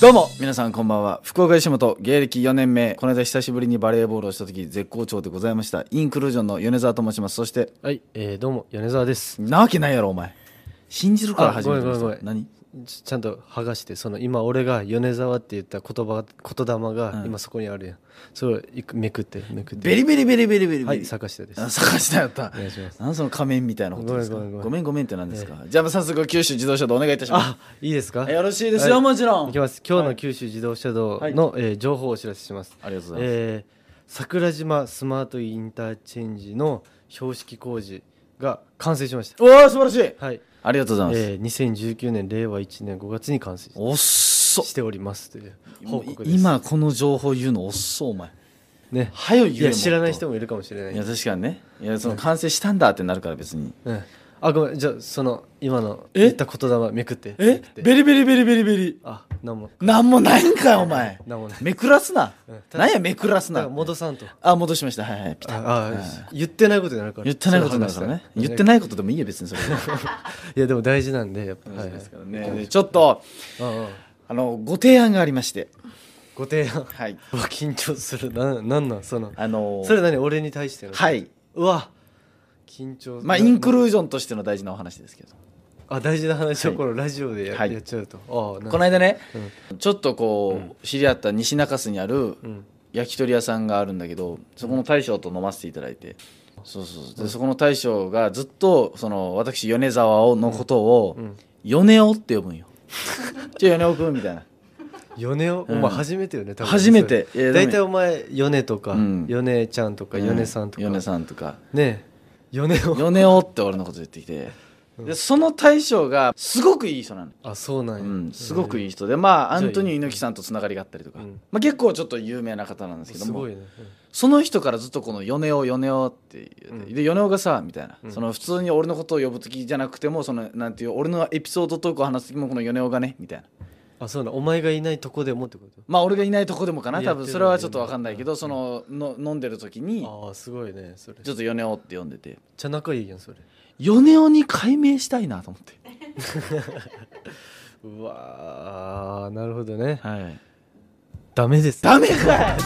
どうも皆さんこんばんは福岡吉本芸歴4年目この間久しぶりにバレーボールをした時絶好調でございましたインクルージョンの米沢と申しますそしてはい、えー、どうも米沢ですなわけないやろお前信じるから始めてごめん何ちゃんと剥がしてその今俺が米沢って言った言葉言霊が今そこにあるやん、それをめくってめくってベリベリベリベリベリはい坂下です坂下やったお願いします何その仮面みたいなことですかごめんごめんごめんごめんって何ですか、じゃあ早速九州自動車道お願いいたしますあいいですかよろしいですよ、もちろんいきます今日の九州自動車道の、はえ情報をお知らせしますありがとうございます、え桜島スマートインターチェンジの標識工事が完成しましたおお素晴らしいはいありがとうございます。えー、2019年令和1年5月に完成おっそしておりますという報告です。今この情報言うのおっそお前。ね、早いいや知らない人もいるかもしれないいや確かにねいやその完成したんだってなるから別に、うん、あごめんじゃあその今の言った言霊めくってえっベリベリベリベリベリあなんもなんもないんかよお前なんもないめくらすな、何なんやめくらすな戻さんとあ戻しましたはいはいピタあ言ってないことになるから言ってないことなるからね言ってないことでもいいよ別にそれ いやでも大事なんでやっぱ大事ですからねちょっとあのご提案がありましてご提案はい緊張するななんなんそのあのそれ何俺に対してのはいいうわ緊張まあインクルージョンとしての大事なお話ですけどあ大事な話をこのラジオでや,、はいやっちゃうとあこの間ね、うん、ちょっとこう知り合った西中洲にある焼き鳥屋さんがあるんだけどそこの大将と飲ませていただいて、そうそうでそこの大将がずっとその私米沢のことを「米尾」って呼ぶんよ。じゃあ米尾君みたいな。米尾、お前初めてよね多分初めて大体お前米とか、米ちゃんとか米さんとか、米さんとかね米尾米尾って俺のこと言ってきて、うん、でその大将がすごくいい人なのあそうなんや、うん、すごくいい人でまあアントニオ猪木さんとつながりがあったりとか、まあ、結構ちょっと有名な方なんですけども、ね、その人からずっとこの「米尾米尾」って言って「で米尾がさ」みたいな、その普通に俺のことを呼ぶ時じゃなくてもそのなんていう俺のエピソードトークを話す時もこの「米尾がね」みたいな。あそうなお前がいないとこでもってことまあ俺がいないとこでもかな多分それはちょっと分かんないけどそのの飲んでる時にああすごいねそれちょっと米尾って呼んでてちゃ仲いいやんそれ米尾に改名したいなと思って うわなるほどねはいダメですダメかい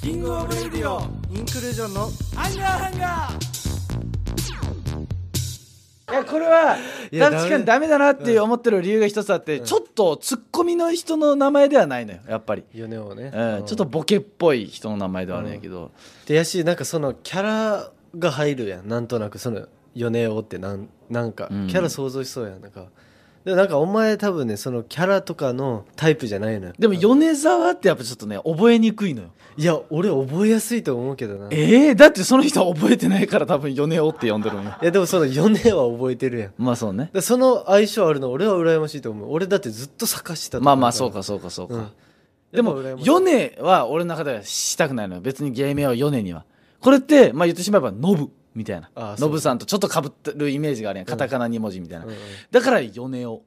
キングオブレディオインクルージョンのハンガーハンガーいやこれは確かにダメだなって思ってる理由が一つあって、ちょっとツッコミの人の名前ではないのよやっぱり米をね、うん、ちょっとボケっぽい人の名前ではあるんやけど、でやしなんかそのキャラが入るやんなんとなくその米尾ってなんなんかキャラ想像しそうやんなんか、でなんかお前多分ねそのキャラとかのタイプじゃないのよでも米沢ってやっぱちょっとね覚えにくいのよいや俺覚えやすいと思うけどなええだってその人は覚えてないから多分米尾って呼んでるのよいやでもその米は覚えてるやんまあそうねでその相性あるの俺は羨ましいと思う俺だってずっと探してたまあまあそうかそうかそうか、うん、でも米は俺の中ではしたくないのよ別に芸名は米にはこれってまあ言ってしまえばノブみたいなノブさんとちょっとかぶってるイメージがあるやんカタカナ2文字みたいな、うんうん、だから米尾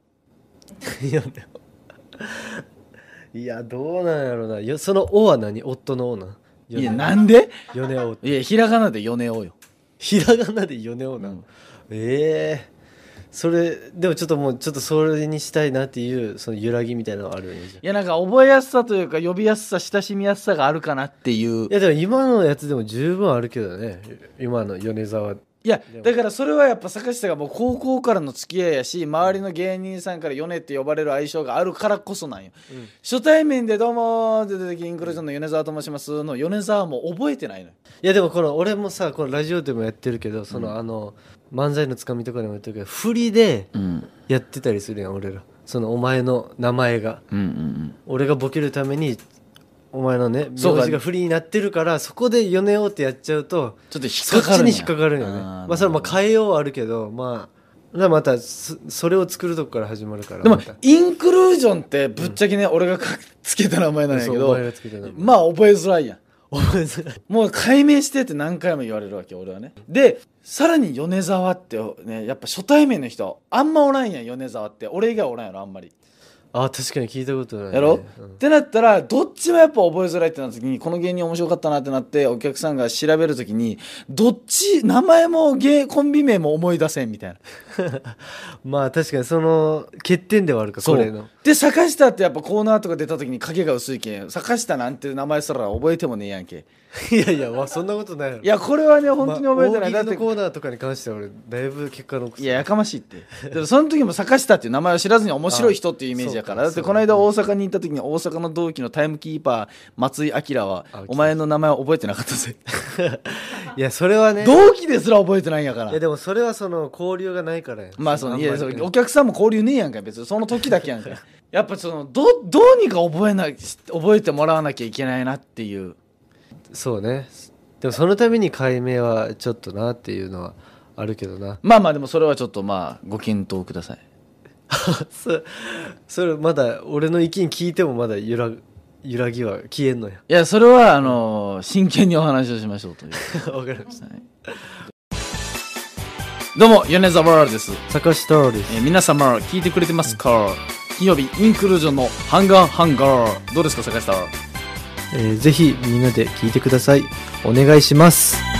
いやどうなんやろうなよその「お」は何夫の「お」ないやなんで米尾いやひらがなで米尾よひらがなで米尾な、うん、ええーそれでもちょっともうちょっとそれにしたいなっていうその揺らぎみたいなのあるよねいやなんか覚えやすさというか呼びやすさ親しみやすさがあるかなっていういやでも今のやつでも十分あるけどね今の米沢いやだからそれはやっぱ坂下がもう高校からの付き合いやし周りの芸人さんから「米」って呼ばれる愛称があるからこそなんよ、うん、初対面で「どうも」って出てきインクルージョンの米沢と申しますの米沢も覚えてないのいやでもこの俺もさこのラジオでもやってるけどその、あの漫才のつかみとかでもやってるけど振りでやってたりするやん、俺らそのお前の名前が、俺がボケるためにお前のね名字が不利になってるからそこで米をってやっちゃうとちょっとそっちに引っかかるよねまあそれまあ変えようはあるけどまあまたそれを作るとこから始まるからでもインクルージョンってぶっちゃけね、うん、俺が つけた名前なんやけどまあ覚えづらいやんもう解明してって何回も言われるわけ俺はねでさらに米沢ってねやっぱ初対面の人あんまおらんやん米沢って俺以外おらんやろあんまりあ確かに聞いたことない、ね、やろ、うん、ってなったらどっちもやっぱ覚えづらいってなった時にこの芸人面白かったなってなってお客さんが調べる時にどっち名前も芸コンビ名も思い出せんみたいな まあ確かにその欠点ではあるかそれので坂下ってやっぱコーナーとか出た時に影が薄いけん坂下なんて名前すら覚えてもねえやんけ いやいや、まあ、そんなことないいやこれはね本当に覚えてない、まあ、大喜利のコーナーとかに関しては俺だいぶ結果残いややかましいってその時も坂下っていう名前を知らずに面白い人っていうイメージだからだってこの間大阪に行った時に大阪の同期のタイムキーパー松井明はお前の名前覚えてなかったぜ いやそれはね同期ですら覚えてないんやからいやでもそれはその交流がないからやまあそのいやそお客さんも交流ねえやんか別にその時だけやんか やっぱそのどどうにか覚えな覚えてもらわなきゃいけないなっていうそうねでもそのために解明はちょっとなっていうのはあるけどなまあまあでもそれはちょっとまあご検討ください そそれまだ俺の意見聞いてもまだ揺ら揺らぎは消えんのやいやそれはあの真剣にお話をしましょうという分 かりました、はい、どうも米沢ワールです坂下です、えー、皆様聞いてくれてますか、うん、金曜日インクルージョンのハンガーハンガーどうですか坂下えー、ぜひみんなで聞いてくださいお願いします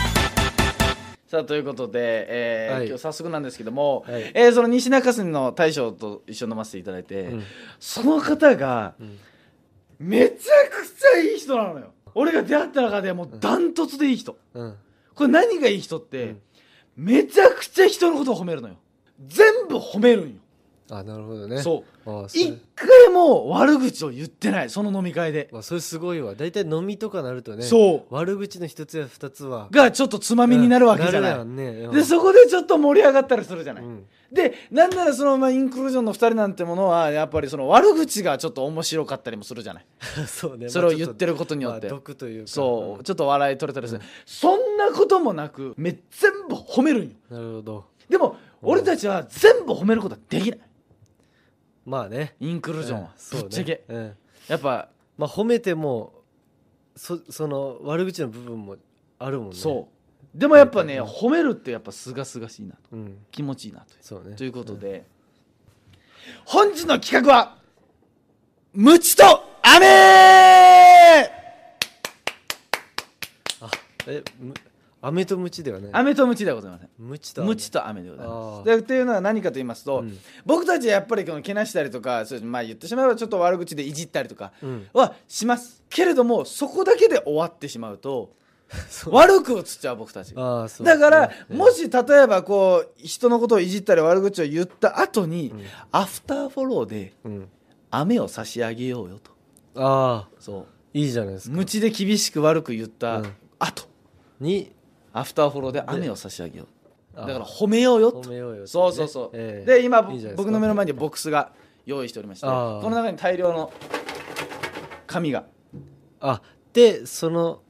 さあということで、えーはい今日早速なんですけども、はいえーその西中杉の大将と一緒に飲ませていただいて、うんその方が、めちゃくちゃいい人なのよ俺が出会った中でもうダントツでいい人、うんこれ何がいい人って、うんめちゃくちゃ人のことを褒めるのよ全部褒めるんよあなるほどねそう一回も悪口を言ってないその飲み会で、まあ、それすごいわ大体飲みとかなるとねそう悪口の一つや二つはがちょっとつまみになるわけじゃない、うんなねでそこでちょっと盛り上がったりするじゃない、うん、でなんならその、まあ、インクルージョンの2人なんてものはやっぱりその悪口がちょっと面白かったりもするじゃない そう、ね、それを言ってることによって、まあ、毒というそうちょっと笑い取れたりする、そんなこともなくめ全部褒めるんよなるほどでも俺たちは全部褒めることはできないまあねインクルージョンは、うんぶっちゃけ、うねうんやっぱまあ褒めてもそその悪口の部分もあるもんねそうでもやっぱね褒めるってやっぱすがすがしいなとう、ん、気持ちいいなとそうねということで、本日の企画は「ムチと雨」えむ飴とムチではない飴とムチではございませんムチとムチと飴でございますでっていうのは何かと言いますと、うん、僕たちはやっぱりこのけなしたりとかそうまあ言ってしまえばちょっと悪口でいじったりとかはします、けれどもそこだけで終わってしまうと 悪く映っちゃう僕たちあそう、だから、もし例えばこう人のことをいじったり悪口を言った後に、アフターフォローで、飴を差し上げようよとああそういいじゃないですか無知で厳しく悪く言った後、にアフターフォローで雨を差し上げようだから褒めようよとそうそうそう、えー、で今僕の目の前にボックスが用意しておりましてこの中に大量の紙があでその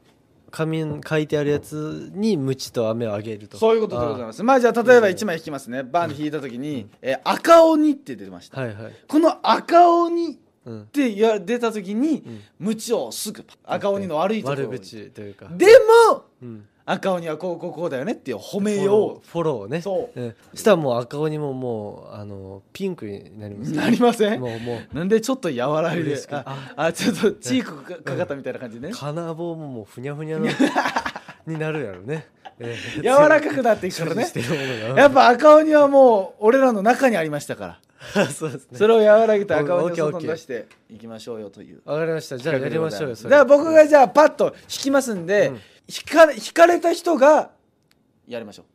紙書いてあるやつにムチと飴をあげるとそういうことでございますまあじゃあ例えば1枚引きますねバーンで引いた時に、うん、えー、赤鬼って出てました、はいはい、この赤鬼ってや出た時に、うん、ムチをすぐ赤鬼の悪いところ悪口というかでも、うん、赤鬼はこうこうこうだよねっていう褒めようフォローねそう、うん、したらもう赤鬼ももうあのピンクになります、なりませんもうもうなんでちょっと和らいですああちょっとチークかかったみたいな感じね、金棒ももうふにゃふにゃの になるやろね、えー、柔らかくなっていくからねやっぱ赤鬼はもう俺らの中にありましたから そうですね、それを和らげた赤鬼を外に出していきましょうよという分かりましたじゃあやりましょうよじゃ僕がじゃあパッと引きますんで、うん引か引かれた人がやりましょう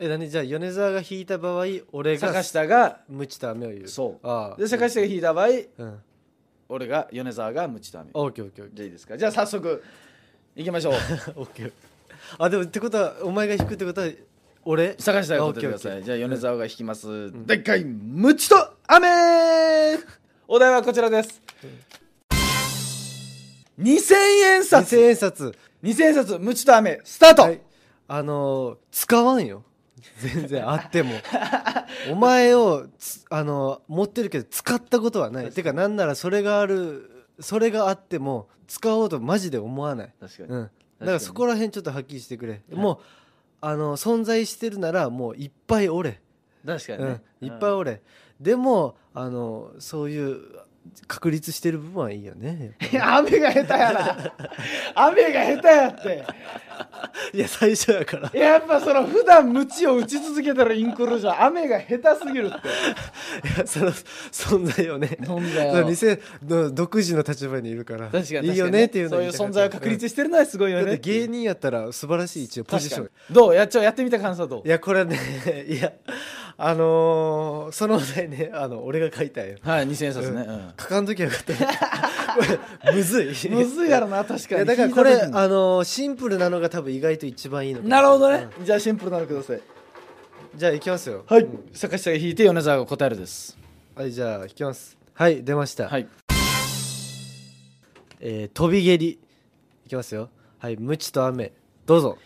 え何じゃあ米沢が引いた場合俺が坂下が無知と雨を言うそうああで坂下が引いた場合、うん、俺が米沢が無知と雨オッケーオッケーオッいいですかじゃあ早速いきましょう オッケーあでもってことはお前が引くってことは俺探したい答えてください。じゃあ、米沢が引きます。でっかい、ムチと雨お題はこちらです。2000円札2000円札2000円札ムチと飴スタート、はい、あのー、使わんよ全然あっても お前をあのー、持ってるけど使ったことはないてかなんならそれがあるそれがあっても使おうとマジで思わない確かに、うん、だからそこら辺ちょっとはっきりしてくれ、はい、もうあのー、存在してるならもういっぱいおれ確かに、ねうん、いっぱいおれ、でもあのそういう確立してる部分はいいよね。雨が下手やな。雨が下手やって。いや最初やからやっぱその普段鞭を打ち続けたらインクルージョン雨が下手すぎるって いやその存在をね存在を店の独自の立場にいるから確かにいいよねっていうそういう存在を確立してるのはすごいよね、芸人やったら素晴らしい一応ポジションどうやっちゃやってみた感想どういやこれはね いやあのー、そのお題ねあの俺が書いたよはい2000冊ね、うん、書かんときゃよかった むずいむずいやろな確かにだからこれあのシンプルなのが多分意外と一番いいのなるほどね、うん、じゃあシンプルなのくださいじゃあいきますよはい、坂下が引いて米沢が答えるですはいじゃあ引きますはい出ましたはいえー、飛び蹴りいきますよはい無知と雨どうぞ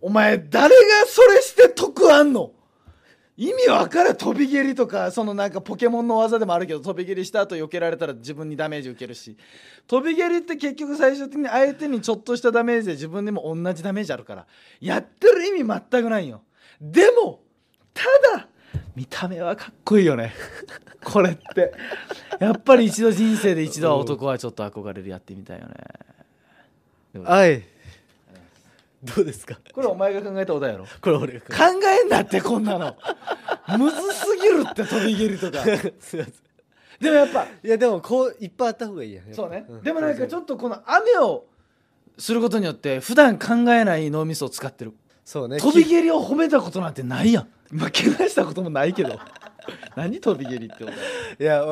お前誰がそれして得あんの意味わかる飛び蹴りとかそのなんかポケモンの技でもあるけど飛び蹴りした後避けられたら自分にダメージ受けるし飛び蹴りって結局最終的に相手にちょっとしたダメージで自分でも同じダメージあるからやってる意味全くないよでもただ見た目はかっこいいよね これってやっぱり一度人生で一度は男はちょっと憧れるやってみたいよね、うん、いどうですかこれお前が考えたお題やろこれ俺が考えんなってこんなのむずすぎるって飛び蹴りとか すいませんでもやっぱいやでもこういっぱいあった方がいいやそうね、うん、でもなんかちょっとこの雨をすることによって普段考えない脳みそを使ってるそうね飛び蹴りを褒めたことなんてないやん負けなしたこともないけど 何飛び蹴りってこといや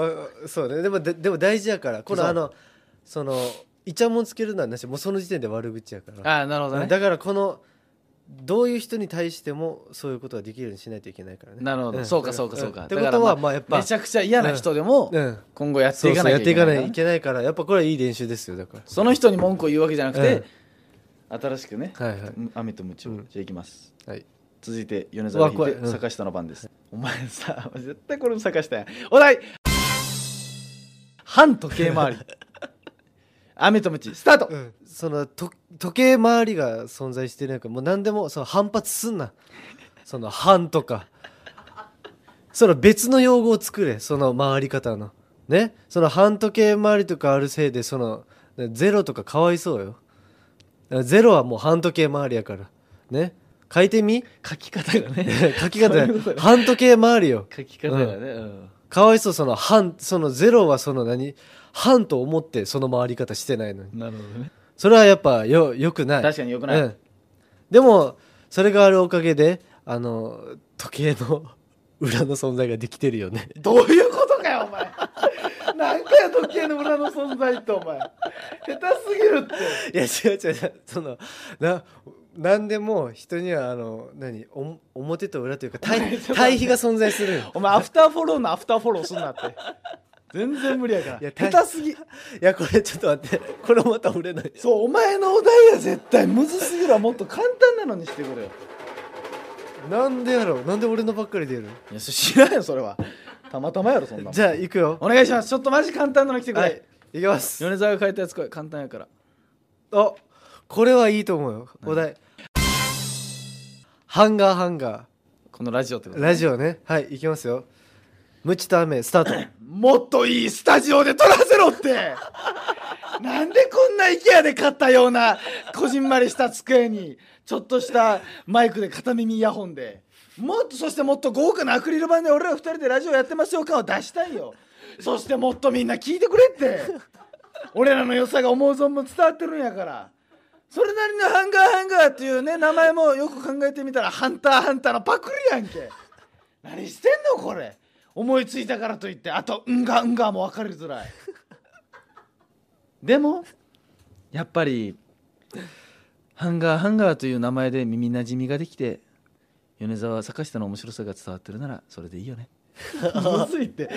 そうねでもでも大事やからこのあのそのいちゃもんつけるのはなしもうその時点で悪口やからああなるほどねだからこのどういう人に対してもそういうことができるようにしないといけないからねなるほど、うん、そうかそうかそうか、うん、ってことはまあやっぱめちゃくちゃ嫌な人でも、今後やっていかなきゃいけない、いけないからやっぱこれはいい練習ですよだからその人に文句を言うわけじゃなくて、新しくね、はいはい、雨とムを、じゃあいきます、はい続いて米沢秀、う坂下の番です、お前さ絶対これも坂下やお題 反時計回り雨とムチスタート、うんそのと時計回りが存在してないかもう何でもその反発すんな その反とかその別の用語を作れその回り方のねその反時計回りとかあるせいでそのゼロとかかわいそうよゼロはもう半時計回りやからね書いてみ書き方がね 書き方そうう時計回りよ書き方がね、うんかわいそうその半そのゼロはその何半と思ってその回り方してないのになるほどねそれはやっぱよよくない確かによくない、うん、でもそれがあるおかげであの時計の 裏の存在ができてるよねどういうことかよお前何よ、時計の裏の存在ってお前下手すぎるっていや違う違うそのな何でも人にはあの何お表と裏というか対 対比が存在するお前アフターフォローのアフターフォローすんなって全然無理やからいや下手すぎいやこれちょっと待ってこれまた売れないそうお前のお題は絶対むずすぎるわもっと簡単なのにしてくれよなんでやろうなんで俺のばっかり出るいやそ知らんよそれはたまたまやろそんなじゃあ行くよお願いしますちょっとマジ簡単なの来てくれ、はい、いきます米沢が書いたやつこれ簡単やからあこれはいいと思うよお題ハンガーハンガーこのラジオってこと、ラジオねはい行きますよムチと雨スタートもっといいスタジオで撮らせろって なんでこんな IKEA で買ったようなこじんまりした机にちょっとしたマイクで片耳イヤホンでもっとそしてもっと豪華なアクリル板で俺ら2人でラジオやってますよ感を出したいよそしてもっとみんな聞いてくれって俺らの良さが思う存分伝わってるんやからそれなりのハンガーハンガーっていうね名前もよく考えてみたらハンターハンターのパクリやんけ何してんのこれ思いついたからといってあと「うんがうんが」も分かりづらいでもやっぱりハンガーハンガーという名前で耳なじみができて米沢坂下の面白さが伝わってるならそれでいいよね むずいって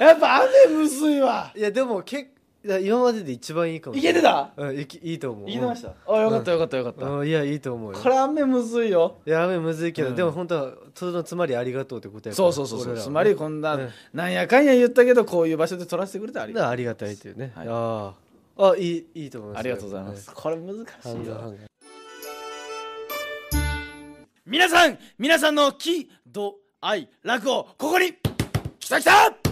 やっぱ雨むずいわいやでも結や今までで一番いいかもいけてたうんいきいいと思ういけてましたあよかったよかったよかったうんいやいいと思うよこれ雨むずいよいや雨むずいけど、うんでも本当はそのつまりありがとうってことやからそうそうそうそうつまりこんな、うんなんやかんや言ったけどこういう場所で撮らせてくれてありがとうありがたいっていうね、はいああいいいいと思いますありがとうございます、これ難しいいよ半々皆さん皆さんの喜怒哀楽をここに来た来た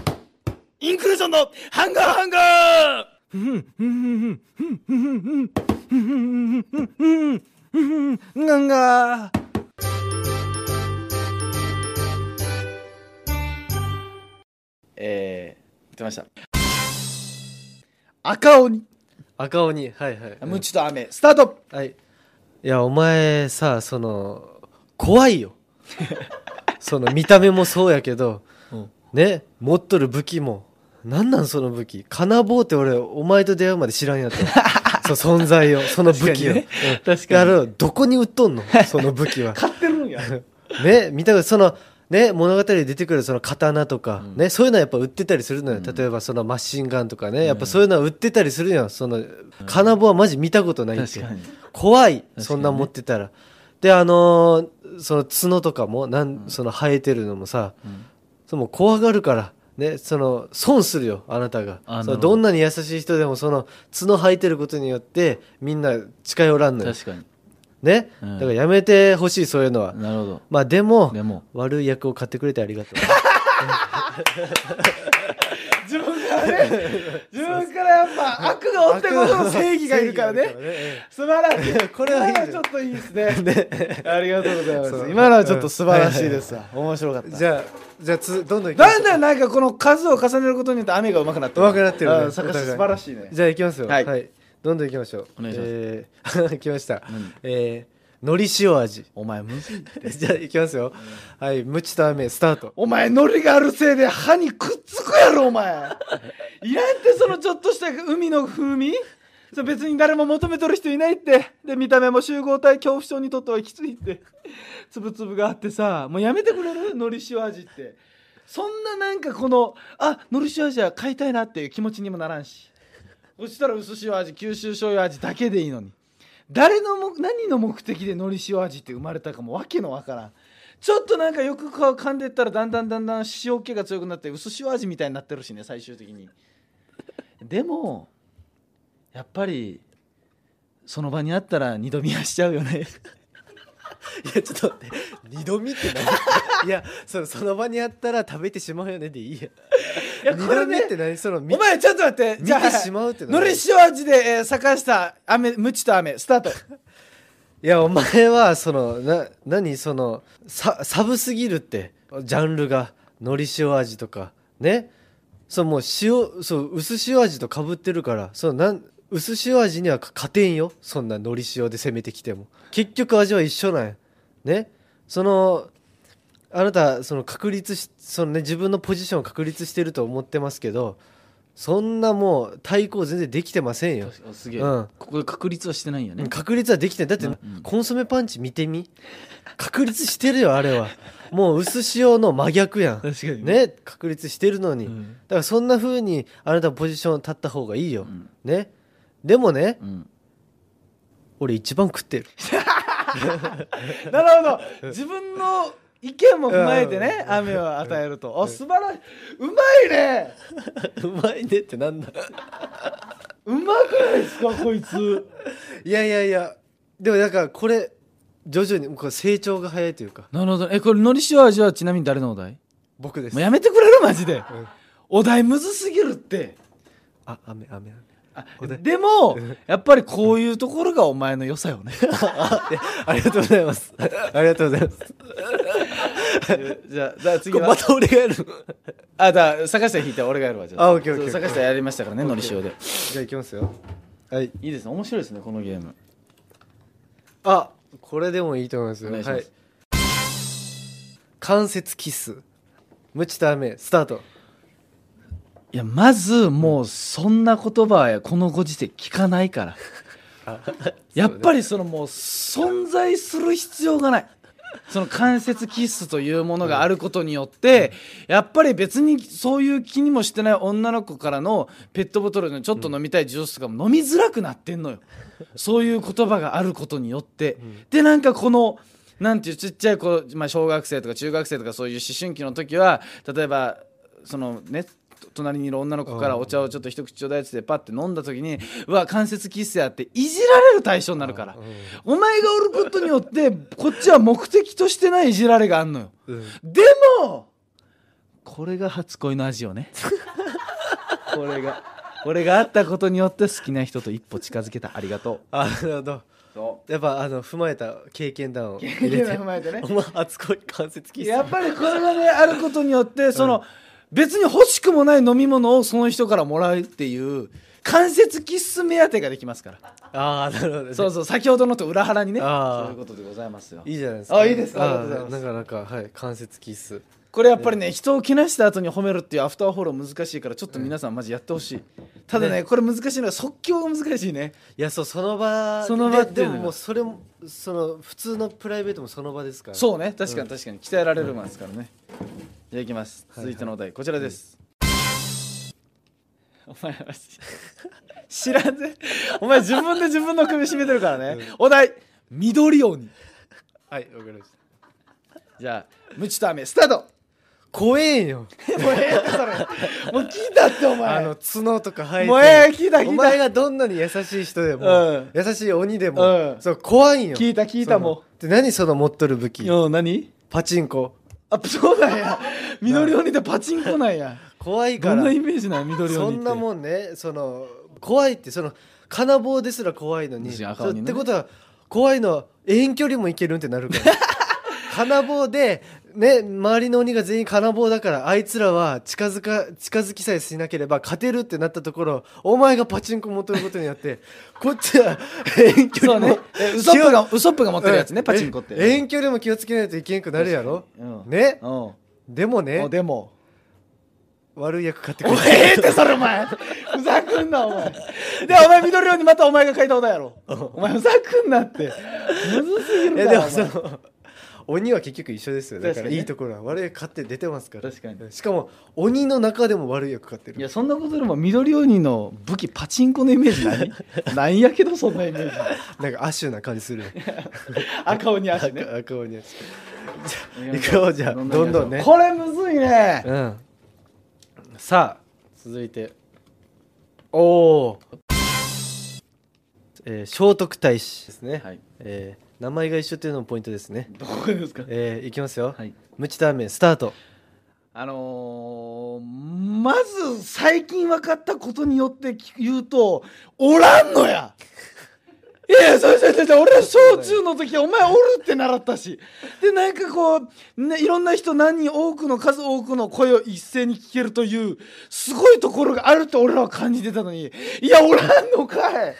インクルージョンのハンガーハンガーガンガーえー、出ました。赤鬼。赤鬼、はいはい。ムチと雨、スタートはい。いや、お前さ、その、怖いよ。その見た目もそうやけど、うん、ね、持っとる武器も、何なんその武器金棒って俺お前と出会うまで知らんやった そ存在をその武器を確かに、ねうん、どこに売っとんの その武器は買ってるんや ね見たことそのね、物語で出てくるその刀とか、うん、ね、そういうのはやっぱ売ってたりするのよ、例えばそのマシンガンとかね、うん、やっぱそういうのは売ってたりするよその、金棒はマジ見たことないって怖いそんな持ってたら、ね、であのー、その角とかもなん、その生えてるのもさ、うん、その怖がるからね、その損するよあなたがそどんなに優しい人でもその角生えてることによってみんな近寄らんのよ確かにね、うん、だからやめてほしいそういうのはなるほどまあでもでも悪い役を買ってくれてありがとう ね自分からやっぱ悪がおってこその正義がいるからね、ね、素晴らしいこれはちょっといいですねね、ありがとうございます今のはちょっと素晴らしいですわ、うんはいはい、面白かったじゃあじゃあつどんどんだんだんなんかこの数を重ねることによって雨がうまくなってるうまくなってるね素晴らしいねじゃあいきますよ、はい、はい、どんどんいきましょうお願いします、えー、来ました、うん、えーのり塩味。お前むずい じゃあ、いきますよ。はい、ムチと飴、スタート。お前、のりがあるせいで歯にくっつくやろ、お前。いらんって、そのちょっとした海の風味そ別に誰も求めとる人いないって。で、見た目も集合体恐怖症にとってはきついって。つぶつぶがあってさ、もうやめてくれるのり塩味って。そんななんかこの、あ、のり塩味は買いたいなっていう気持ちにもならんし。そしたら薄塩味、九州醤油味だけでいいのに。誰のも何の目的でのり塩味って生まれたかもわけのわからんちょっとなんかよく噛んでったらだんだんだんだん塩気が強くなって薄塩味みたいになってるしね最終的にでもやっぱりその場にあったら二度見はしちゃうよねいやちょっと待って二度見って何 いやそのその場にあったら食べてしまうよねでいいやいや二度見って何そのお前ちょっと待って見じゃあてしまうって何のり塩味で、えかした雨ムチと雨スタート いやお前はそのな何そのさサブすぎるってジャンルがのり塩味とかねそうもう塩そう薄塩味とかぶってるからそうなん薄塩味には勝てんよそんなのり塩で攻めてきても結局味は一緒なんやねそのあなたその確立しその、ね、自分のポジションを確立してると思ってますけどそんなもう対抗全然できてませんよすげえ、うん、ここで確立はしてないよね確立はできてだって、うん、コンソメパンチ見てみ確立してるよあれはもう薄塩の真逆やん確かにね確立してるのに、うん、だからそんなふうにあなたポジション立った方がいいよ、ねでもね、うん俺一番食ってる なるほど自分の意見も踏まえてね雨を与えるとあ素晴らしいうまいね うまいねってなんだうまくないですかこいついやいやいやでもだからこれ徐々に成長が早いというかなるほどえこれのり塩味はちなみに誰のお題僕ですもうやめてくれるマジで、うん、お題むずすぎるってあ雨雨雨 でもやっぱりこういうところがお前の良さよね ありがとうございますありがとうございます じゃあじゃあ次はまた俺がやるあだ坂下引いた俺がやるわじゃああオッケーオッケー坂下やりましたからねのりしおでじゃあいきますよはいいいですね面白いですねこのゲームあこれでもいいと思いますよお願いします、はい、関節キスムチとアメスタートいやまずもうそんな言葉はこのご時世聞かないからやっぱりそのもう存在する必要がないその関節キスというものがあることによって、やっぱり別にそういう気にもしてない女の子からのペットボトルのちょっと飲みたいジュースとかも飲みづらくなってんのよ、そういう言葉があることによって、でなんかこのなんていうちっちゃい子、まあ、小学生とか中学生とかそういう思春期の時は例えばそのね隣にいる女の子からお茶をちょっと一口ちょうだいっつってパッて飲んだ時にうわ関節キスやっていじられる対象になるからお前がおることによってこっちは目的としてないいじられがあんのよ、うん、でもこれが初恋の味よね これがこれがあったことによって好きな人と一歩近づけたありがとうあなるほどやっぱあの踏まえた経験談を入れて踏まえてね 初恋関節キスやっぱりこれがねあることによってその、うん別に欲しくもない飲み物をその人からもらうっていう間接キッス目当てができますからああなるほど、ね、そうそう先ほどのと裏腹にねそういうことでございますよいいじゃないですかあいいですかなかなかはい間接キッスこれやっぱりね、人をけなした後に褒めるっていうアフターフォロー難しいからちょっと皆さんマジやってほしい、ただね、ね、これ難しいのは即興が難しいねいやそうその場その場でももうそれもその普通のプライベートもその場ですからそうね確かに確かに鍛えられるもんですからね、うんゃあいきます続いてのお題こちらです、お前は知らんぜお前自分で自分の首絞めてるからね、うんお題緑鬼はいわかりましたじゃあ「ムチと雨スタート怖えよもうええよそれもう聞いたってお前あの角とか生えてもうええ聞いた聞いたお前がどんなに優しい人でも、うん優しい鬼でも、うんそう怖いよ聞いた聞いたものもで何その持っとる武器、うん何パチンコあそうだよ。緑鬼ってパチンコなんや怖いかどらんなイメージなん緑鬼ってそんなもんねその怖いってその金棒ですら怖いのに、ねってことは怖いのは遠距離もいけるんってなるから 金棒でね、周りの鬼が全員金棒だから、あいつらは近づか、近づきさえしなければ勝てるってなったところ、お前がパチンコ持ってることになって、こっちは遠距離も、ね、ウソップが、ウソップが持ってるやつね、パチンコって。遠距離も気をつけないといけんくなるやろ。うん、ね、うん、でもね。でも。悪い役買ってくる。ええってそれお前ふざくんなお前。で、お前緑色にまたお前が書いたことやろ。お前ふざくんなって。むずすぎるだやでもその。鬼は結局一緒ですよだからいいところは悪い勝買って出てますから確かにしかも鬼の中でも悪い役勝ってるいやそんなことよりも緑鬼の武器パチンコのイメージない なんやけどそんなイメージなんかアッシュな感じする 赤鬼足ね 赤鬼足じゃ行こうじゃあどんどんねこれむずいねうんさあ続いておお、えー、聖徳太子ですね、はいえー、名前が一緒っていうのもポイントですねどこですかえー、いきますよ、はい、ムチターメンスタートあのー、まず最近分かったことによって言うとおらんのやいやそうそうそう俺は小中の時お前おるって習ったしでなんかこう、ね、いろんな人何人多くの数多くの声を一斉に聞けるというすごいところがあると俺らは感じてたのにいやおらんのかい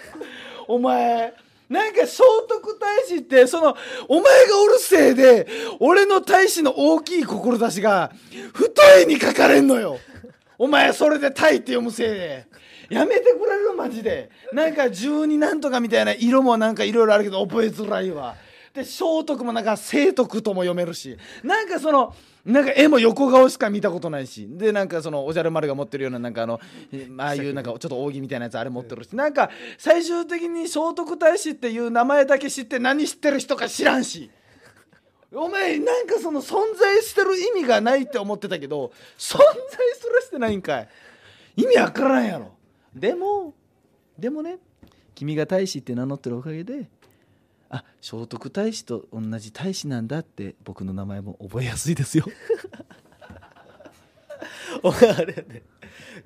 お前なんか聖徳ってそのお前がおるせいで俺の大使の大きい志が太いに書かれんのよ お前それで「タイ」って読むせいでやめてくれるマジでなんか十二なんとかみたいな色もなんかいろいろあるけど覚えづらいわで聖徳もなんか聖徳とも読めるしなんかそのなんか絵も横顔しか見たことないしでなんかそのおじゃる丸が持ってるようななんかあのああいうなんかちょっと扇みたいなやつあれ持ってるしなんか最終的に聖徳太子っていう名前だけ知って何知ってる人か知らんし。お前なんかその存在してる意味がないって思ってたけど存在すらしてないんかい意味わからんやろでもでもね君が大使って名乗ってるおかげであ聖徳太子と同じ太子なんだって僕の名前も覚えやすいですよ お前あれね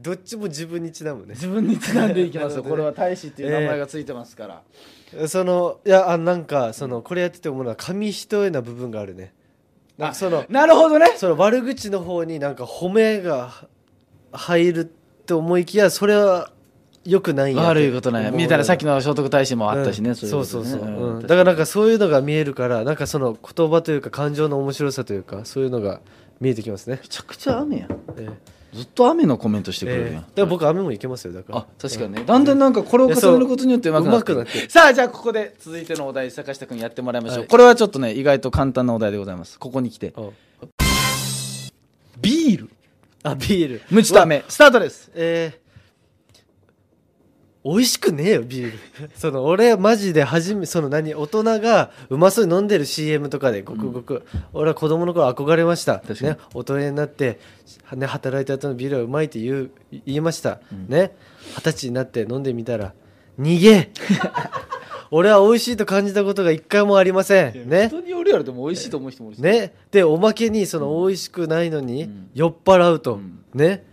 どっちも自分にちなむね自分にちなんでいきますよ、ねこれは大使っていう名前がついてますから、そのいやあなんかそのこれやってて思うのは紙一重な部分があるねあそのなるほどねその悪口の方になんか褒めが入ると思いきやそれはよくないや悪いことない見たらさっきの聖徳太子もあったしね、うん、そうそうそう、うん、だからなんかそういうのが見えるからなんかその言葉というか感情の面白さというかそういうのが見えてきますねめちゃくちゃ雨や、えーずっと雨のコメントしてくれるやん、えー、だから僕雨もいけますよだからあ確かにね、だんだんなんかこれを重ねることによってうまくなってさあじゃあここで続いてのお題坂下君やってもらいましょう、はい、これはちょっとね意外と簡単なお題でございますここに来てビールあビールムチと雨スタートですえー美味しくねえよビール その俺マジで初めその何大人がうまそうに飲んでる CM とかでごくごく、うん、俺は子供の頃憧れましたね、大人になって、ね、働いた後のビールはうまいって言う言いました、うん、ね二十歳になって飲んでみたら逃げ 俺は美味しいと感じたことが一回もありませんね当によるやろでも美味しいと思う人もいるねでおまけにその美味しくないのに酔っ払うと、うん、ね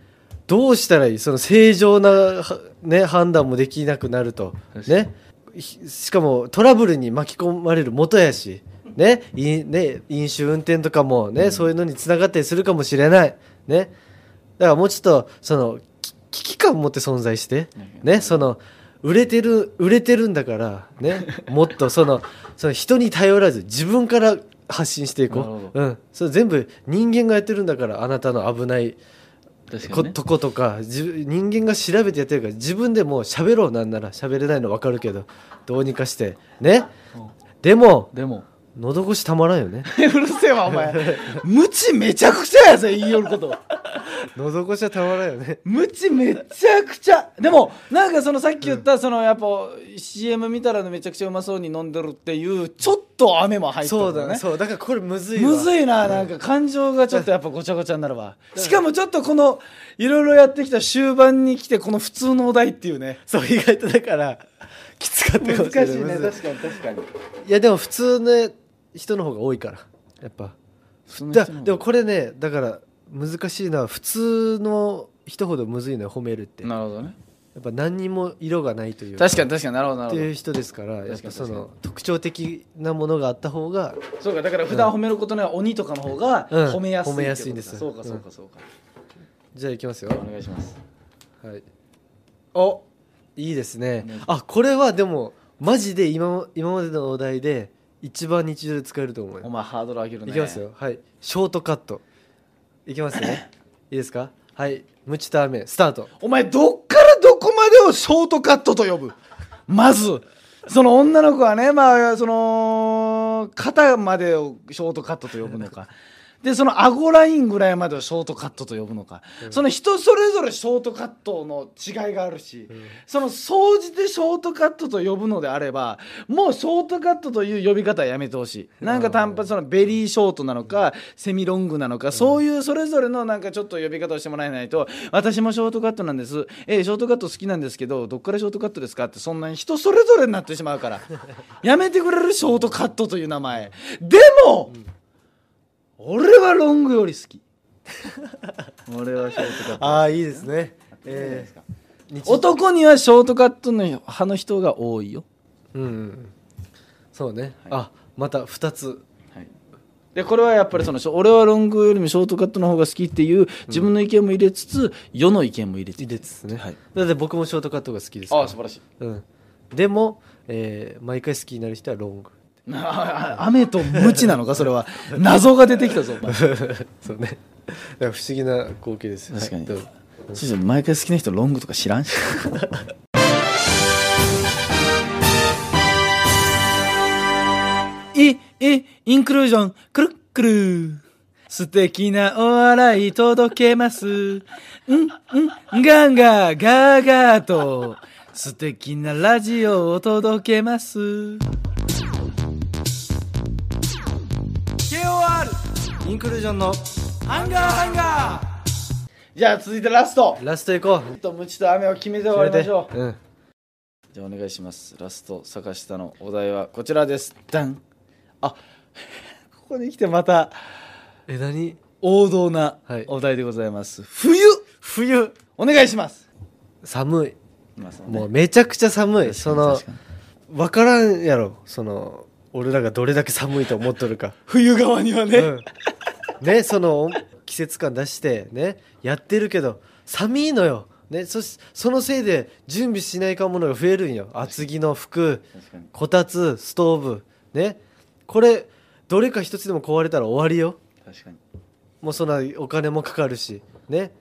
どうしたらいいその正常な、ね、判断もできなくなると、ね、しかもトラブルに巻き込まれるもとやし、ねね、飲酒運転とかもね、うん、そういうのにつながったりするかもしれない、ね、だからもうちょっとその危機感を持って存在して、ね、その売れてる売れてるんだから、ね、もっとそのその人に頼らず自分から発信していこう、うん、それ全部人間がやってるんだからあなたの危ない。ね、ことことか人間が調べてやってるから自分でも喋ろうなんなら喋れないの分かるけどどうにかしてねでもでも喉越したまらんよね うるせえわお前ムチめちゃくちゃやぜ言いよること喉越しはたまらんよねムチめちゃくちゃでもなんかそのさっき言った、うん、そのやっぱ CM 見たらめちゃくちゃうまそうに飲んでるっていうちょっと雨も入ってる、ね、そうだねそうだからこれむずいむずいななんか感情がちょっとやっぱごちゃごちゃになるわしかもちょっとこのいろいろやってきた終盤に来てこの普通のお題っていうねそう意外とだからきつかったかもしれない難しいね確かに確かにいやでも普通ね人の方が多いからやっぱだでもこれねだから難しいのは普通の人ほどむずいのよ褒めるってなるほどねやっぱ何にも色がないという確かに確かになるほどなるほどっていう人ですからやっぱその特徴的なものがあった方がそうかだから普段褒めることには鬼とかの方が褒めやすい、うん、褒めやすいんですそうかそうかそうか、うん、じゃあいきますよお願いしますはいおいいですねあこれはでもマジで今今までのお題で一番日常で使えると思うお前ハードル上げるねいきますよはいショートカットいきますね いいですかはいムチと飴スタートお前どっからどこまでをショートカットと呼ぶまずその女の子はねまあその肩までをショートカットと呼ぶのかでその顎ラインぐらいまでをショートカットと呼ぶのか、うん、その人それぞれショートカットの違いがあるし、うん、その総じてショートカットと呼ぶのであればもうショートカットという呼び方はやめてほしいなんか単発のベリーショートなのか、セミロングなのか、そういうそれぞれのなんかちょっと呼び方をしてもらえないと私もショートカットなんですえー、ショートカット好きなんですけどどっからショートカットですかってそんなに人それぞれになってしまうからやめてくれるショートカットという名前でも、俺はロングより好き俺はショートカットああいいですね、えー、男にはショートカットの派の人が多いようん、うん、そうね、はい、あまた2つでこれはやっぱりその俺はロングよりもショートカットの方が好きっていう自分の意見も入れつつ、うん、世の意見も入れつつ入れつつね、はい、だって僕もショートカットが好きですああ素晴らしい、うん、でも、えー、毎回好きになる人はロング 雨と無知なのかそれは 謎が出てきたぞお前 そうね不思議な光景です確かに、はい、毎回好きな人ロングとか知らんしいいインクルージョンくるくる素敵なお笑い届けますんんガンガーガーガーと素敵なラジオを届けますインクルージョンのアンガーハンガーじゃあ続いてラストラストいこうちょっとムチと雨を決めて終わりましょう、うん、じゃあお願いしますラスト坂下のお題はこちらですダンあ ここに来てまた枝に王道なお題でございます、はい、冬冬お願いします寒い、まあもうめちゃくちゃ寒いその分からんやろその俺らがどれだけ寒いと思っとるか 冬側にはね、うんね、その季節感出して、ね、やってるけど、寒いのよ。ね、そしそのせいで準備しないかものが増えるんよ厚着の服こたつストーブねこれどれか一つでも壊れたら終わりよ確かにもうそんなお金もかかるしね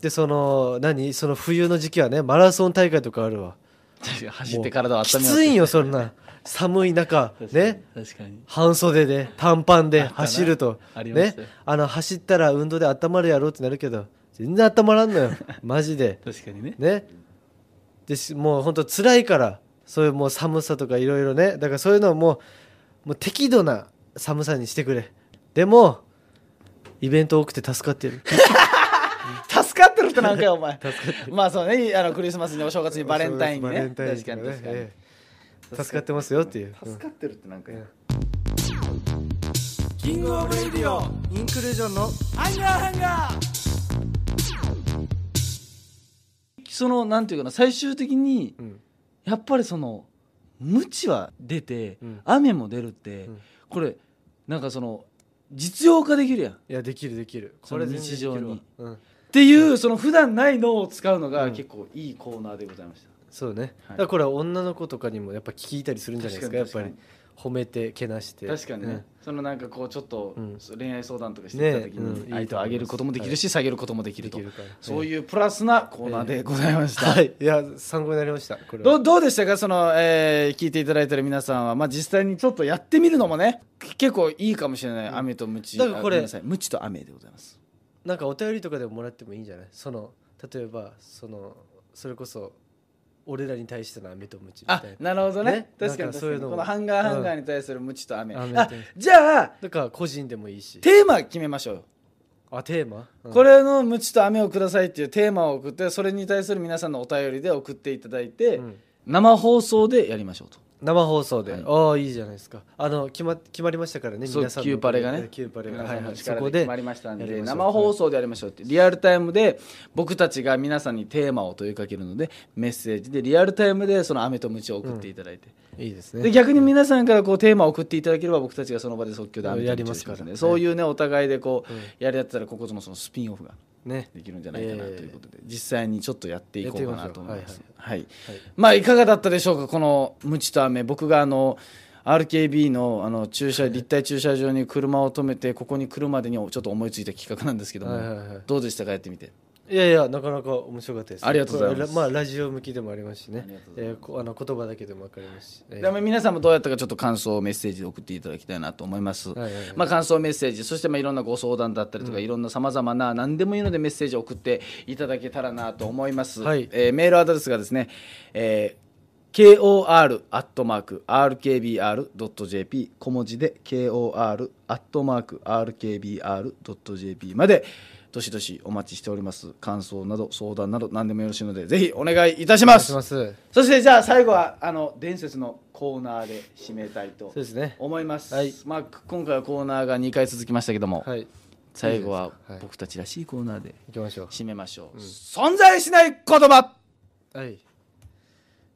でその何その冬の時期はねマラソン大会とかあるわ 走って体を温めきついんよそんな寒い中、ね、半袖で、短パンで走ると、ね、あの、走ったら運動で温まるやろうってなるけど、全然温まらんのよ。マジで。確かにね。ね。で、もう本当辛いから、そういうもう寒さとかいろいろね。だからそういうのをもう、もう適度な寒さにしてくれ。でも、イベント多くて助かってる。助かってるってなんかよ、お前。まあそうね、あの、クリスマスにお正月にバレンタインね。確かに確かに。助かってますよっていう助かってるってなんか、うん、キングオブレディオインクルージョンのハンガーハンガーそのなんていうかな最終的に、やっぱりその無知は出て、雨も出るって、これなんかその実用化できるやんいやできるできるこれ日常に、っていう、その普段ないのを使うのが結構いいコーナーでございましたそうね、だからこれは女の子とかにもやっぱ聞いたりするんじゃないですかやっぱり褒めてけなして確かにね、そのなんかこうちょっと恋愛相談とかしてた時に相手を上げることもできるし、下げることもできると、はい、そういうプラスなコーナーでございました、はい、いや参考になりましたこれどどうでしたかその、えー、聞いていただいてる皆さんは、まあ、実際にちょっとやってみるのもね結構いいかもしれない、雨とムチだからこれムチと雨でございますなんかお便りとかでももらってもいいんじゃないその例えばそのそれこそ俺らに対しての雨とムチみたいななるほどねね確かにそういうのこのハンガーハンガーに対するムチと雨,、雨あじゃあだから個人でもいいしテーマ決めましょうよあテーマ、うん、これの「ムチと雨をください」っていうテーマを送ってそれに対する皆さんのお便りで送っていただいて、うん、生放送でやりましょうと生放送で、はい、ああいいじゃないですかあの決ま決まりましたからね皆さんキューパレがねキューパレが、はいはい、そこで決まりましたんで生放送でやりましょうってリアルタイムで僕たちが皆さんにテーマを問いかけるのでメッセージでリアルタイムでその「雨と鞭」を送っていただいて、うん、いいですねで逆に皆さんからこうテーマを送っていただければ僕たちがその場で即興で雨と鞭をしますね、ね、そういうねお互いでこう、うん、やり合ってたらここのそのスピンオフがね、できるんじゃないかなということで、えー、実際にちょっとやっていこうかなと思います。はい、はいはい、まあいかがだったでしょうかこの無知と雨僕があの RKB のあの駐車立体駐車場に車を止めてここに来るまでにちょっと思いついた企画なんですけども、はいはいはい、どうでしたかやってみて。いやいやなかなか面白かったですありがとうございますまあラジオ向きでもありますしねえー、あの言葉だけでも分かりますし、皆さんもどうやったかちょっと感想メッセージで送っていただきたいなと思います、はいはいはい、まあ感想メッセージそしてまあいろんなご相談だったりとか、うん、いろんなさまざまな何でもいいのでメッセージを送っていただけたらなと思います、はい、えー、メールアドレスがですね、えー kor.rkbr.jp 小文字で kor.rkbr.jp までどしどしお待ちしております感想など相談など何でもよろしいのでぜひお願いいたしますそしてじゃあ最後はあの伝説のコーナーで締めたいと思います、ね、はいまあ、今回はコーナーが2回続きましたけども、はい、最後は僕たちらしいコーナーで締めましょう、しょうん、存在しない言葉、はい、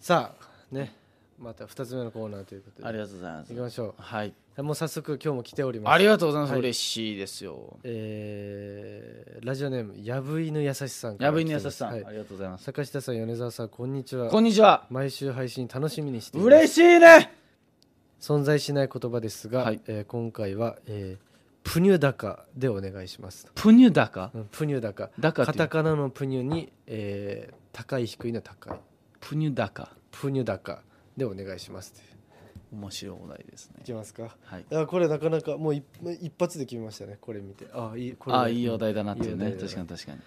さあねまた2つ目のコーナーということでありがとうございます行きましょうはいもう早速今日も来ておりますありがとうございます、はい、嬉しいですよえー、ラジオネームやぶいぬやさしさんやぶいぬやさしさん、はい、ありがとうございます坂下さん米沢さんこんにちはこんにちは毎週配信楽しみにして嬉しいね存在しない言葉ですが、はい、えー、今回は、えー、プニュダカでお願いしますプニュダカ、うん、プニュダカダカカタカナのプニュに、えー、高い低いの高いプニュダカプニュダカでお願いしますって面白いお題ですねいきますか、はい、あこれなかなかもう一発で決めましたねこれ見てあいいこれあいいお題だなっていうね確かに確かに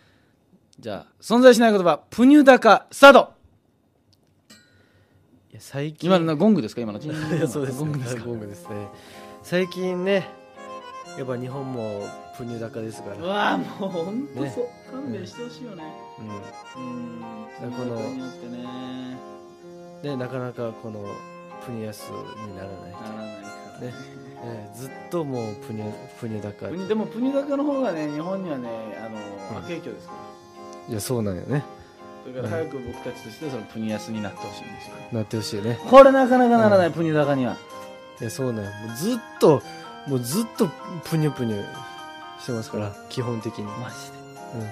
じゃあ存在しない言葉プニュダカスタートいや最近今のゴングですか今の そうです、ゴングですゴングですね最近ねやっぱ日本もプニュダカですからうわもう本当そう、ね、勘弁してほしいよねうん、うん、うんこのによってねね、なかなかこのプニアスにならないならないからね、えー、ずっともうプニプニダカプニでもプニダカの方がね日本にはねあの、悪影響ですから、いやそうなんよねそれから早く僕たちとしてそのプニアスになってほしいんですよ、なってほしいねこれなかなかならない、うん、プニダカにはいやそうなんよずっともうずっとプニュプニュしてますから基本的にマジで、うん、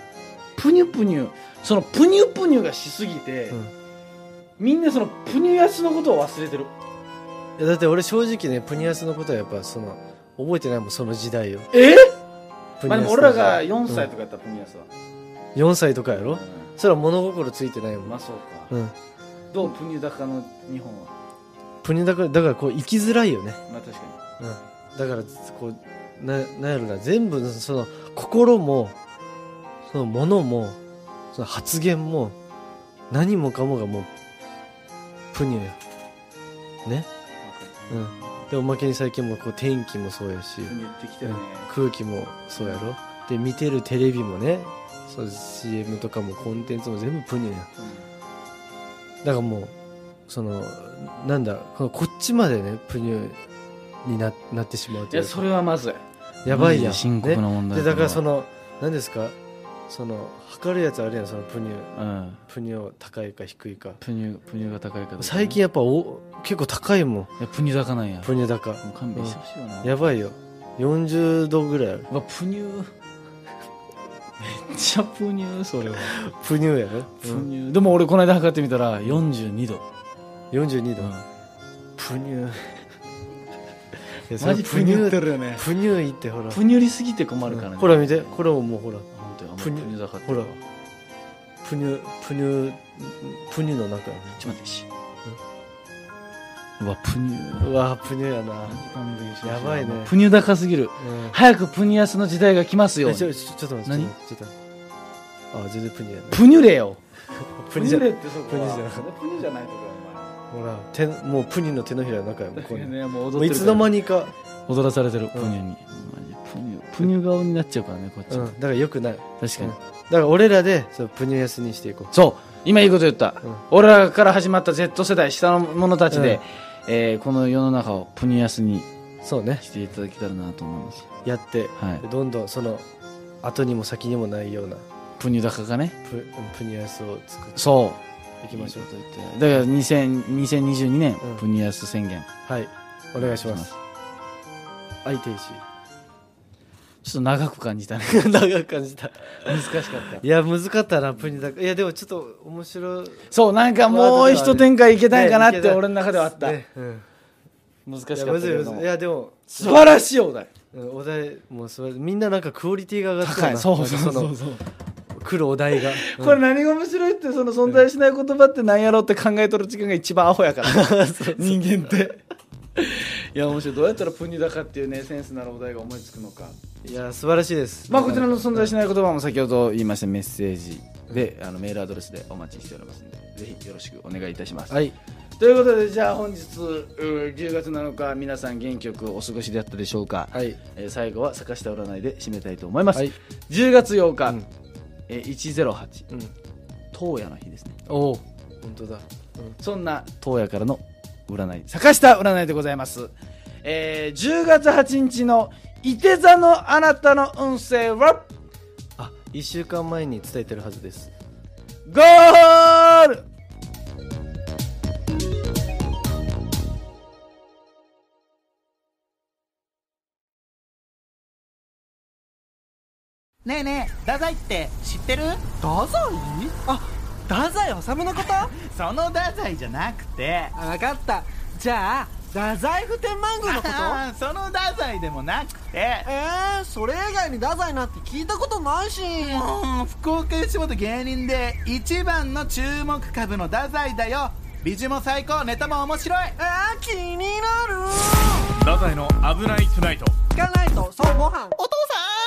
プニュプニュそのプニュプニュがしすぎて、うんみんなそのプニアスのことを忘れてるいやだって俺正直ねプニアスのことはやっぱその覚えてないもんその時代をえプニまアあ、でも俺らが4歳とかやったプニアスは、4歳とかやろ、それは物心ついてないもん、まあそうか、うん、どうプニダカの日本はプニュダカだからこう生きづらいよね、まあ確かに、うん、だからこうななんやろな全部その心もその物もその発言も何もかもがもうプニュねうんでおまけに最近もこう天気もそうやし、ねうん、空気もそうやろで見てるテレビもねそう CM とかもコンテンツも全部プニュや、うん、だからもうそのなんだこっちまでねプニュにななってしまうていういやそれはまずいやばいやん深刻な問題、ね、でだからその何ですかその測るやつあるやんそのプニュー、うん、プニュー高いか低いかプニュープニュが高いか最近やっぱお結構高いもんいプニュー高なんやプニュー高もう勘弁してほしいよな、やばいよ40度ぐらいあるわプニュー めっちゃプニューそれはプニューやろプニュでも俺この間測ってみたら42度42度、うん、プニュー マジプニューってるよねプニュいってほらプニュりすぎて困るからね、ほら見てこれももうほらってあんまプニュ坂ってほらプニュプニュプニュの中やねちょっと待ってしうわプニュうわプニュやなやばいねプニュ高すぎる、うん、早くプニュ安の時代が来ますよちょちょっと待ってちょっとあ全然プニュやなプニュレよ プニュレってそこプニュじゃなプニュじゃないとこほらもうプニュの手のひらの中やもんこ ね、もういつの間にか踊らされてる、プニュに、プニュ顔になっちゃうからねこっち、うん、だからよくない確かに、うん、だから俺らでそうプニュー安にしていこうそう今いいこと言った、うん、俺らから始まった Z 世代下の者たちで、うん、えー、この世の中をプニュ安にそうねしていただけたらなと思います、やって、はい、どんどんその後にも先にもないようなプニュ高がねププニュ安を作ってそういきましょうと言ってだから2022年、うん、プニュ安宣言はいお願いします相手石ちょっと長く感じたね 長く感じた難しかったいや難かったなプにだいやでもちょっと面白いそうなんかもう一展開いけたんかなって俺の中ではあった、ねうん、難しかったいやでも素晴らしいお題、お題もう素晴らしいみんななんかクオリティが上がったそうそうそうそう来るお題が、うん、これ何が面白いってその存在しない言葉って何やろうって考えとる時間が一番アホやから 人間って いや面白いどうやったらプニダかっていうねセンスなるお題が思いつくのかいや素晴らしいですまあこちらの存在しない言葉も先ほど言いましたメッセージで、あのメールアドレスでお待ちしておりますのでぜひよろしくお願いいたしますはいということでじゃあ本日10月7日皆さん元気よくお過ごしであったでしょうか、はいえー、最後は坂下占いで締めたいと思います、はい、10月8日、うん、えー、108、うん、東野の日ですねおお本当だ、うん、そんな東野からの占い、坂下占いでございます。えー、10月8日の伊手座のあなたの運勢はあ、1週間前に伝えてるはずです。ゴールねえねえ、太宰って知ってる太宰あ太宰治のことその太宰じゃなくて分かったじゃあ太宰府天満宮のことその太宰でもなくてええー、それ以外に太宰なんて聞いたことないしもう福岡吉本芸人で一番の注目株の太宰だよ美女も最高ネタも面白いああ気になる太宰の「危ないトゥナイト」「聞かないとそうご飯お父さん